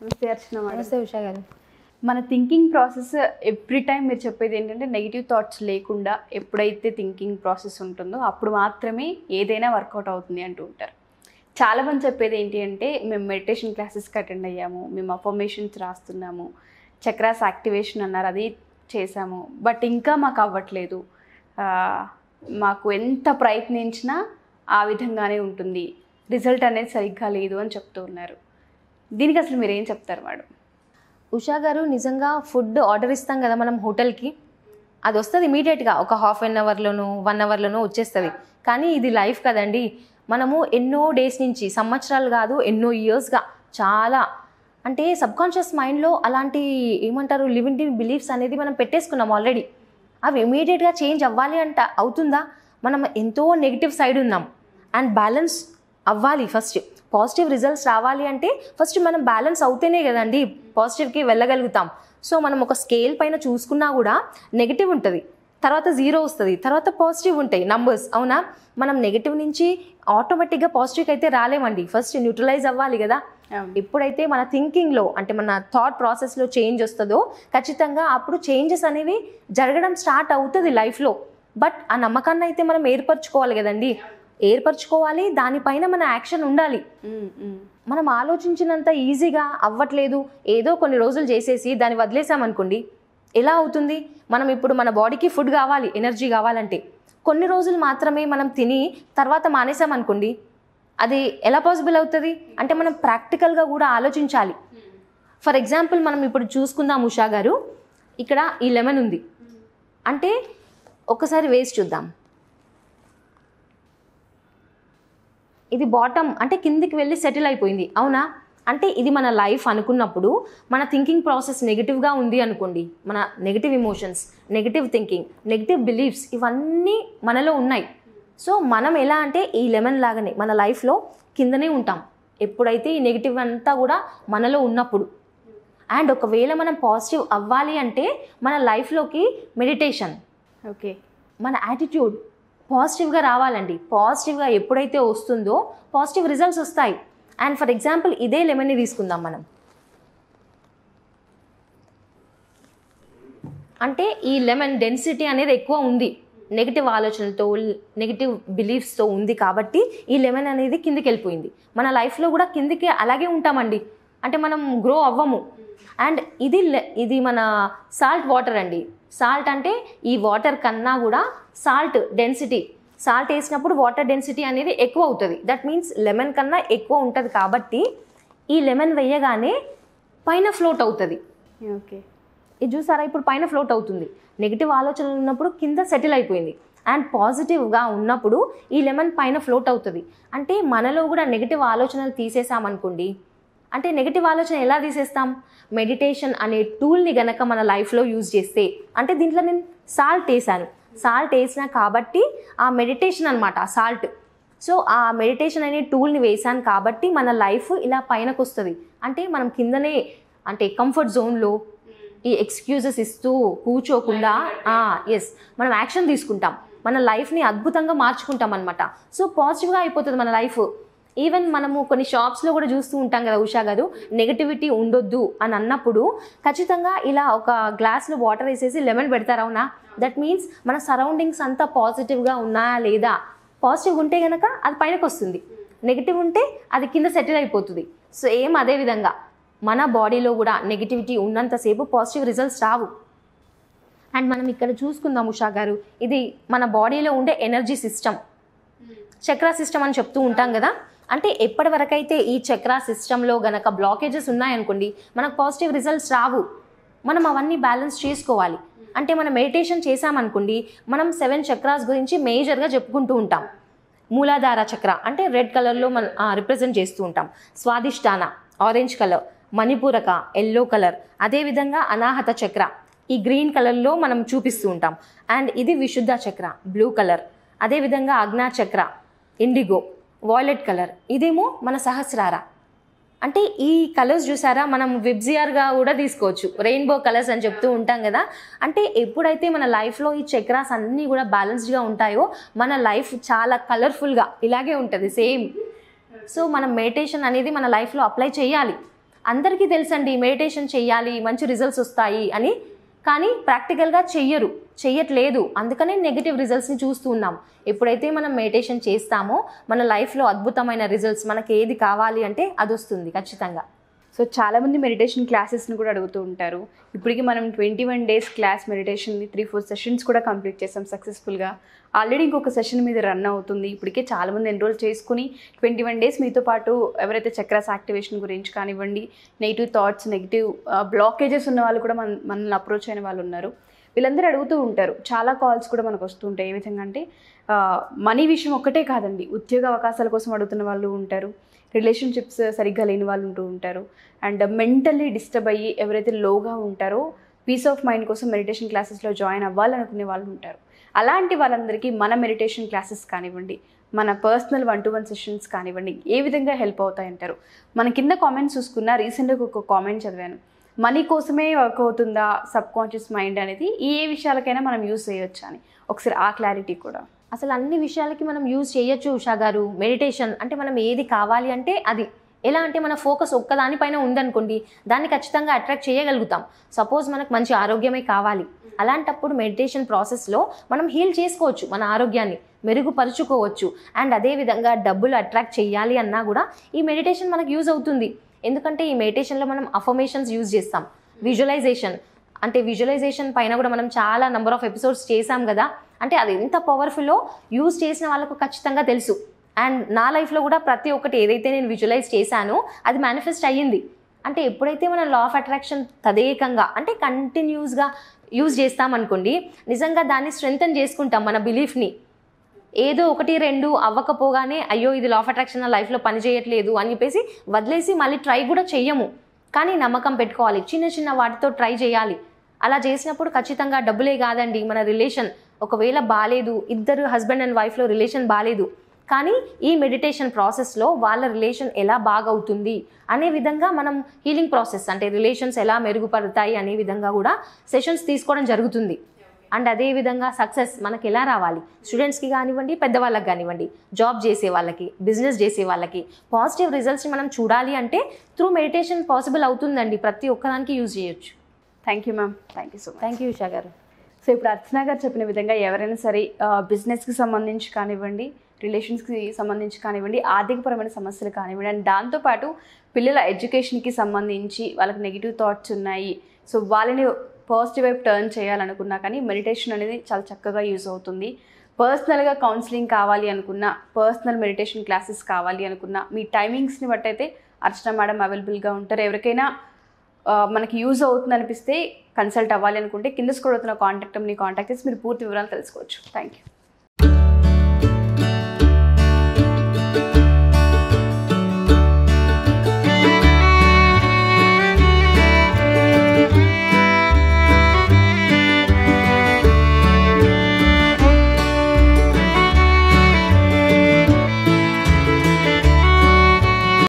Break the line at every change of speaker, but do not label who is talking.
నమస్తే అర్చన నమస్తే ఉషా గారు మన థింకింగ్ ప్రాసెస్ ఎవ్రీ టైం మీరు చెప్పేది ఏంటంటే నెగిటివ్ థాట్స్ లేకుండా ఎప్పుడైతే థింకింగ్ ప్రాసెస్ ఉంటుందో అప్పుడు మాత్రమే ఏదైనా వర్కౌట్ అవుతుంది అంటూ ఉంటారు మంది చెప్పేది ఏంటి అంటే మేము మెడిటేషన్ క్లాసెస్కి అటెండ్ అయ్యాము మేము అఫర్మేషన్స్ రాస్తున్నాము చక్రాస్ యాక్టివేషన్ అన్నారు అది చేశాము బట్ ఇంకా మాకు అవ్వట్లేదు మాకు ఎంత ప్రయత్నించినా ఆ విధంగానే ఉంటుంది రిజల్ట్ అనేది సరిగ్గా లేదు అని చెప్తూ ఉన్నారు దీనికి అసలు మీరు ఏం చెప్తారు వాడు
ఉషా గారు నిజంగా ఫుడ్ ఆర్డర్ ఇస్తాం కదా మనం హోటల్కి అది వస్తుంది ఇమీడియట్గా ఒక హాఫ్ ఎన్ అవర్లోనో వన్ అవర్లోనో వచ్చేస్తుంది కానీ ఇది లైఫ్ కదండి మనము ఎన్నో డేస్ నుంచి సంవత్సరాలు కాదు ఎన్నో ఇయర్స్గా చాలా అంటే సబ్కాన్షియస్ మైండ్లో అలాంటి ఏమంటారు లివింగ్ ఇన్ బిలీఫ్స్ అనేది మనం పెట్టేసుకున్నాం ఆల్రెడీ అవి ఇమీడియట్గా చేంజ్ అవ్వాలి అంట అవుతుందా మనం ఎంతో నెగిటివ్ సైడ్ ఉన్నాం అండ్ బ్యాలెన్స్ అవ్వాలి ఫస్ట్ పాజిటివ్ రిజల్ట్స్ రావాలి అంటే ఫస్ట్ మనం బ్యాలెన్స్ అవుతేనే కదండి పాజిటివ్కి వెళ్ళగలుగుతాం సో మనం ఒక స్కేల్ పైన చూసుకున్నా కూడా నెగిటివ్ ఉంటుంది తర్వాత జీరో వస్తుంది తర్వాత పాజిటివ్ ఉంటాయి నంబర్స్ అవునా మనం నెగిటివ్ నుంచి ఆటోమేటిక్గా పాజిటివ్కి అయితే రాలేమండి ఫస్ట్ న్యూట్రలైజ్ అవ్వాలి కదా ఎప్పుడైతే మన థింకింగ్లో అంటే మన థాట్ ప్రాసెస్లో చేంజ్ వస్తుందో ఖచ్చితంగా అప్పుడు చేంజెస్ అనేవి జరగడం స్టార్ట్ అవుతుంది లైఫ్లో బట్ ఆ నమ్మకాన్ని అయితే మనం ఏర్పరచుకోవాలి కదండి ఏర్పరచుకోవాలి దానిపైన మన యాక్షన్ ఉండాలి మనం ఆలోచించినంత ఈజీగా అవ్వట్లేదు ఏదో కొన్ని రోజులు చేసేసి దాన్ని వదిలేసామనుకోండి ఎలా అవుతుంది మనం ఇప్పుడు మన బాడీకి ఫుడ్ కావాలి ఎనర్జీ కావాలంటే కొన్ని రోజులు మాత్రమే మనం తిని తర్వాత మానేసామనుకోండి అది ఎలా పాసిబుల్ అవుతుంది అంటే మనం ప్రాక్టికల్గా కూడా ఆలోచించాలి ఫర్ ఎగ్జాంపుల్ మనం ఇప్పుడు చూసుకుందాం ఉషా గారు ఇక్కడ ఈ లెమన్ ఉంది అంటే ఒకసారి వేసి చూద్దాం ఇది బాటమ్ అంటే కిందికి వెళ్ళి సెటిల్ అయిపోయింది అవునా అంటే ఇది మన లైఫ్ అనుకున్నప్పుడు మన థింకింగ్ ప్రాసెస్ నెగిటివ్గా ఉంది అనుకోండి మన negative emotions negative thinking negative beliefs ఇవన్నీ మనలో ఉన్నాయి సో మనం ఎలా అంటే ఈ లెమన్ లాగానే మన లైఫ్లో కిందనే ఉంటాం ఎప్పుడైతే ఈ నెగిటివ్ అంతా కూడా మనలో ఉన్నప్పుడు అండ్ ఒకవేళ మనం పాజిటివ్ అవ్వాలి అంటే మన లైఫ్లోకి మెడిటేషన్ ఓకే మన యాటిట్యూడ్ పాజిటివ్గా రావాలండి పాజిటివ్గా ఎప్పుడైతే వస్తుందో పాజిటివ్ రిజల్ట్స్ వస్తాయి అండ్ ఫర్ ఎగ్జాంపుల్ ఇదే లెమన్ని తీసుకుందాం మనం అంటే ఈ లెమన్ డెన్సిటీ అనేది ఎక్కువ ఉంది నెగిటివ్ ఆలోచనలతో నెగిటివ్ బిలీఫ్స్తో ఉంది కాబట్టి ఈ లెమన్ అనేది కిందికి వెళ్ళిపోయింది మన లైఫ్లో కూడా కిందికి అలాగే ఉంటామండి అంటే మనం గ్రో అవ్వము అండ్ ఇది ఇది మన సాల్ట్ వాటర్ అండి సాల్ట్ అంటే ఈ వాటర్ కన్నా కూడా సాల్ట్ డెన్సిటీ సాల్ట్ వేసినప్పుడు వాటర్ డెన్సిటీ అనేది ఎక్కువ అవుతుంది దట్ మీన్స్ లెమన్ కన్నా ఎక్కువ ఉంటుంది కాబట్టి ఈ లెమన్ వేయగానే పైన ఫ్లోట్ అవుతుంది ఓకే ఇది చూసారా ఇప్పుడు పైన ఫ్లోట్ అవుతుంది నెగిటివ్ ఆలోచనలు ఉన్నప్పుడు కింద సెటిల్ అయిపోయింది అండ్ పాజిటివ్గా ఉన్నప్పుడు ఈ లెమన్ పైన ఫ్లోట్ అవుతుంది అంటే మనలో కూడా నెగిటివ్ ఆలోచనలు తీసేసామనుకోండి అంటే నెగిటివ్ ఆలోచన ఎలా తీసేస్తాం మెడిటేషన్ అనే టూల్ని గనక మన లైఫ్లో యూజ్ చేస్తే అంటే దీంట్లో నేను సాల్ట్ వేసాను సాల్ట్ వేసిన కాబట్టి ఆ మెడిటేషన్ అనమాట ఆ సాల్ట్ సో ఆ మెడిటేషన్ అనే టూల్ని వేశాను కాబట్టి మన లైఫ్ ఇలా పైనకు వస్తుంది అంటే మనం కిందనే అంటే కంఫర్ట్ జోన్లో ఈ ఎక్స్క్యూజెస్ ఇస్తూ కూర్చోకుండా ఎస్ మనం యాక్షన్ తీసుకుంటాం మన లైఫ్ని అద్భుతంగా మార్చుకుంటాం అనమాట సో పాజిటివ్గా అయిపోతుంది మన లైఫ్ ఈవెన్ మనము కొన్ని షాప్స్లో కూడా చూస్తూ ఉంటాం కదా ఉషా గారు నెగటివిటీ ఉండొద్దు అని అన్నప్పుడు ఖచ్చితంగా ఇలా ఒక గ్లాస్లో వాటర్ వేసేసి లెమన్ పెడతారు అవునా దట్ మీన్స్ మన సరౌండింగ్స్ అంతా పాజిటివ్గా ఉన్నాయా లేదా పాజిటివ్ ఉంటే కనుక అది పైనకు వస్తుంది నెగిటివ్ ఉంటే అది కింద సెటిల్ అయిపోతుంది సో ఏం అదే విధంగా మన బాడీలో కూడా నెగిటివిటీ ఉన్నంతసేపు పాజిటివ్ రిజల్ట్స్ రావు అండ్ మనం ఇక్కడ చూసుకుందాం ఉషా గారు ఇది మన బాడీలో ఉండే energy system hmm. Chakra system అని చెప్తూ ఉంటాం కదా అంటే ఎప్పటి వరకైతే ఈ చక్ర సిస్టంలో గనక బ్లాకేజెస్ ఉన్నాయనుకోండి మనకు పాజిటివ్ రిజల్ట్స్ రావు మనం అవన్నీ బ్యాలెన్స్ చేసుకోవాలి అంటే మనం మెడిటేషన్ చేసామనుకోండి మనం సెవెన్ చక్రాస్ గురించి మేజర్గా చెప్పుకుంటూ ఉంటాం మూలాధార చక్ర అంటే రెడ్ కలర్లో మనం రిప్రజెంట్ చేస్తూ ఉంటాం Swadhisthana orange colour Manipuraka yellow colour అదేవిధంగా అనాహత చక్ర ఈ గ్రీన్ కలర్లో మనం చూపిస్తూ ఉంటాం అండ్ ఇది విశుద్ధ చక్ర బ్లూ కలర్ అదేవిధంగా అగ్నా చక్ర ఇండిగో వాయిలెట్ కలర్ ఇదేమో మన సహస్రార అంటే ఈ కలర్స్ చూసారా మనం విబ్జియర్గా కూడా తీసుకోవచ్చు రెయిన్బో కలర్స్ అని చెప్తూ ఉంటాం కదా అంటే ఎప్పుడైతే మన లైఫ్లో ఈ చక్రాస్ అన్నీ కూడా బ్యాలెన్స్డ్గా ఉంటాయో మన లైఫ్ చాలా కలర్ఫుల్గా ఇలాగే ఉంటుంది సేమ్ సో మనం మెడిటేషన్ అనేది మన లైఫ్లో అప్లై చేయాలి అందరికీ తెలుసండి మెడిటేషన్ చేయాలి మంచి రిజల్ట్స్ వస్తాయి అని కానీ ప్రాక్టికల్గా చెయ్యరు చెయ్యట్లేదు అందుకనే నెగిటివ్ రిజల్ట్స్ని చూస్తూ ఉన్నాం ఎప్పుడైతే మనం మెడిటేషన్ చేస్తామో మన లైఫ్లో అద్భుతమైన రిజల్ట్స్ మనకి ఏది కావాలి అంటే అది వస్తుంది ఖచ్చితంగా సో చాలామంది మెడిటేషన్ క్లాసెస్ని
కూడా అడుగుతూ ఉంటారు ఇప్పటికి మనం ట్వంటీ వన్ డేస్ క్లాస్ మెడిటేషన్ని త్రీ ఫోర్ సెషన్స్ కూడా కంప్లీట్ చేసాం సక్సెస్ఫుల్గా ఆల్రెడీ ఇంకొక సెషన్ మీద రన్ అవుతుంది ఇప్పటికే చాలామంది ఎన్రోల్ చేసుకుని ట్వంటీ వన్ డేస్ మీతో పాటు ఎవరైతే చక్రాస్ యాక్టివేషన్ గురించి కానివ్వండి నెగిటివ్ థాట్స్ నెగిటివ్ బ్లాకేజెస్ ఉన్న వాళ్ళు కూడా మన మనల్ని అప్రోచ్ అయిన వాళ్ళు ఉన్నారు వీళ్ళందరూ అడుగుతూ ఉంటారు చాలా కాల్స్ కూడా మనకు వస్తూ ఉంటాయి ఏ విధంగా అంటే మనీ uh, విషయం ఒక్కటే కాదండి ఉద్యోగ అవకాశాల కోసం అడుగుతున్న వాళ్ళు ఉంటారు రిలేషన్షిప్స్ సరిగ్గా లేని వాళ్ళు ఉంటూ ఉంటారు అండ్ మెంటల్లీ డిస్టర్బ్ అయ్యి ఎవరైతే లోగా ఉంటారో పీస్ ఆఫ్ మైండ్ కోసం మెడిటేషన్ క్లాసెస్లో జాయిన్ అవ్వాలనుకునే వాళ్ళు ఉంటారు అలాంటి వాళ్ళందరికీ మన మెడిటేషన్ క్లాసెస్ కానివ్వండి మన personal one to one sessions కానివ్వండి ఏ విధంగా హెల్ప్ అవుతాయంటారు మన కింద కామెంట్స్ చూసుకున్న రీసెంట్గా ఒక కామెంట్ చదివాను మనీ కోసమే వర్క్ అవుతుందా సబ్ కాన్షియస్ మైండ్ అనేది ఏ విషయాలకైనా మనం యూస్ చేయొచ్చు అని ఒకసారి ఆ క్లారిటీ కూడా
అసలు అన్ని విషయాలకి మనం యూజ్ చేయొచ్చు ఉషా గారు మెడిటేషన్ అంటే మనం ఏది కావాలి అంటే అది ఎలా అంటే మన ఫోకస్ ఒక్కదానిపైన ఉందనుకోండి దాన్ని ఖచ్చితంగా అట్రాక్ట్ చేయగలుగుతాం సపోజ్ మనకు మంచి ఆరోగ్యమే కావాలి అలాంటప్పుడు మెడిటేషన్ ప్రాసెస్లో మనం హీల్ చేసుకోవచ్చు మన ఆరోగ్యాన్ని మెరుగుపరుచుకోవచ్చు అండ్ అదేవిధంగా డబ్బులు అట్రాక్ట్ చేయాలి అన్నా కూడా ఈ మెడిటేషన్ మనకు యూజ్ అవుతుంది ఎందుకంటే ఈ మెడిటేషన్లో మనం అఫర్మేషన్స్ యూజ్ చేస్తాం విజువలైజేషన్ అంటే విజువలైజేషన్ పైన కూడా మనం చాలా నెంబర్ ఆఫ్ ఎపిసోడ్స్ చేసాం కదా అంటే అది ఎంత పవర్ఫుల్లో యూజ్ చేసిన వాళ్ళకు ఖచ్చితంగా తెలుసు అండ్ నా లైఫ్లో కూడా ప్రతి ఒక్కటి ఏదైతే నేను విజువలైజ్ చేశానో అది మేనిఫెస్ట్ అయ్యింది అంటే ఎప్పుడైతే మనం లా ఆఫ్ అట్రాక్షన్ తదేకంగా అంటే కంటిన్యూస్గా యూజ్ చేస్తామనుకోండి నిజంగా దాన్ని స్ట్రెంగ్తన్ చేసుకుంటాం మన బిలీఫ్ని ఏదో ఒకటి రెండు అవ్వకపోగానే అయ్యో ఇది లా ఆఫ్ అట్రాక్షన్ నా లైఫ్లో పని చేయట్లేదు అని చెప్పేసి వదిలేసి మళ్ళీ ట్రై కూడా చెయ్యము కానీ నమ్మకం పెట్టుకోవాలి చిన్న చిన్న వాటితో ట్రై చేయాలి అలా చేసినప్పుడు ఖచ్చితంగా డబ్బులే కాదండి మన రిలేషన్ ఒకవేళ బాగాలేదు ఇద్దరు హస్బెండ్ అండ్ వైఫ్లో రిలేషన్ బాగాలేదు కానీ ఈ మెడిటేషన్ ప్రాసెస్లో వాళ్ళ రిలేషన్ ఎలా బాగవుతుంది అనే విధంగా మనం హీలింగ్ ప్రాసెస్ అంటే రిలేషన్స్ ఎలా మెరుగుపడతాయి అనే విధంగా కూడా సెషన్స్ తీసుకోవడం జరుగుతుంది అండ్ అదే విధంగా సక్సెస్ మనకి ఎలా రావాలి స్టూడెంట్స్కి కానివ్వండి పెద్దవాళ్ళకి కానివ్వండి జాబ్ చేసే వాళ్ళకి బిజినెస్ చేసే వాళ్ళకి పాజిటివ్ రిజల్ట్స్ని మనం చూడాలి అంటే త్రూ మెడిటేషన్ పాసిబుల్ అవుతుందండి ప్రతి ఒక్కదానికి యూజ్ చేయొచ్చు thank you ma'am thank you so thank you Usha garu so ఇప్పుడు అర్చన గారు చెప్పిన విధంగా
ఎవరైనా సరే బిజినెస్కి సంబంధించి కానివ్వండి రిలేషన్స్కి సంబంధించి కానివ్వండి ఆర్థికపరమైన సమస్యలు కానివ్వండి అండ్ దాంతోపాటు పిల్లల ఎడ్యుకేషన్కి సంబంధించి వాళ్ళకి నెగిటివ్ థాట్స్ ఉన్నాయి సో వాళ్ళని పాజిటివ్ వైపు టర్న్ చేయాలనుకున్నా కానీ మెడిటేషన్ అనేది చాలా చక్కగా యూజ్ అవుతుంది పర్సనల్గా కౌన్సిలింగ్ కావాలి అనుకున్నా పర్సనల్ మెడిటేషన్ క్లాసెస్ కావాలి అనుకున్నా మీ టైమింగ్స్ని బట్టి అయితే అర్చన మేడం అవైలబుల్గా ఉంటారు ఎవరికైనా మనకి యూజ్ అవుతుంది అనిపిస్తే కన్సల్ట్ అవ్వాలి అనుకుంటే కింద స్కూల్ అవుతున్న కాంటాక్ట్ మీ కాంటాక్ట్ చేసి మీరు పూర్తి వివరాలు తెలుసుకోవచ్చు థ్యాంక్ యూ